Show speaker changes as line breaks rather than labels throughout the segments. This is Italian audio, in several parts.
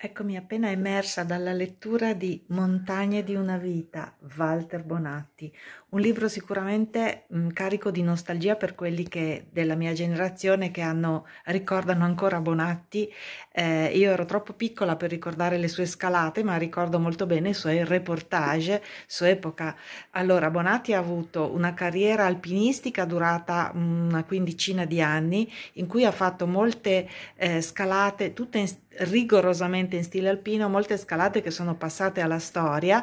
Eccomi appena emersa dalla lettura di Montagne di una vita, Walter Bonatti, un libro sicuramente mh, mm, carico di nostalgia per quelli che, della mia generazione che hanno, ricordano ancora Bonatti. Eh, io ero troppo piccola per ricordare le sue scalate, ma ricordo molto bene i suoi reportage, su epoca. Allora, Bonatti ha avuto una carriera alpinistica durata mh, mm, una quindicina di anni, in cui ha fatto molte eh, scalate, tutte in, rigorosamente ovviamente in stile alpino, molte scalate che sono passate alla storia,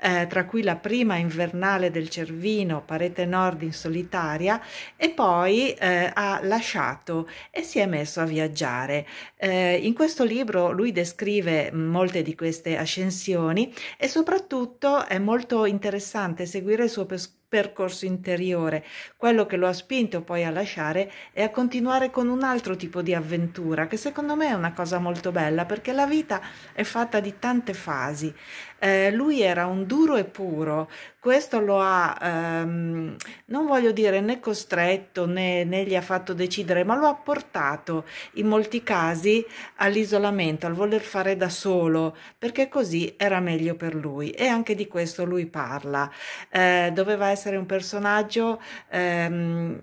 eh, tra cui la prima invernale del Cervino, parete nord in solitaria, e poi eh, ha lasciato e si è messo a viaggiare. Eh, in questo libro lui descrive molte di queste ascensioni e soprattutto è molto interessante seguire il suo percorso percorso interiore. Quello che lo ha spinto poi a lasciare e a continuare con un altro tipo di avventura, che secondo me è una cosa molto bella perché la vita è fatta di tante fasi. Eh, lui era un duro e puro, questo lo ha, ehm, non voglio dire né costretto né, né gli ha fatto decidere, ma lo ha portato in molti casi all'isolamento, al voler fare da solo, perché così era meglio per lui. E anche di questo lui parla. Eh, doveva essere essere un personaggio ehm,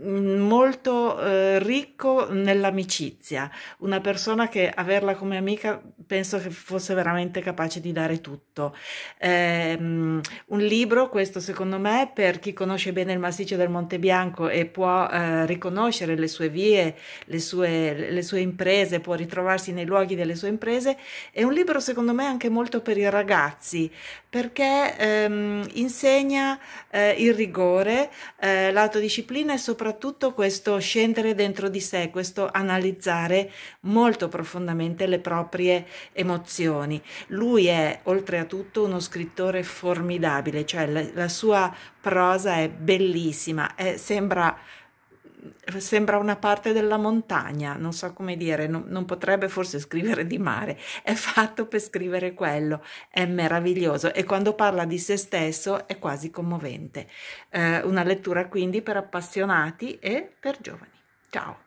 Mm, molto eh, ricco nell'amicizia, una persona che averla come amica penso che fosse veramente capace di dare tutto. Eh, un libro, questo secondo me, per chi conosce bene il massiccio del Monte Bianco e può eh, riconoscere le sue vie, le sue, le sue imprese, può ritrovarsi nei luoghi delle sue imprese, è un libro secondo me anche molto per i ragazzi perché ehm, insegna eh, il rigore, eh, l'autodisciplina e soprattutto soprattutto questo scendere dentro di sé, questo analizzare molto profondamente le proprie emozioni. Lui è oltretutto uno scrittore formidabile, cioè la, la sua prosa è bellissima, è, sembra sembra una parte della montagna, non so come dire, non, non, potrebbe forse scrivere di mare, è fatto per scrivere quello, è meraviglioso e quando parla di se stesso è quasi commovente. Eh, una lettura quindi per appassionati e per giovani. Ciao!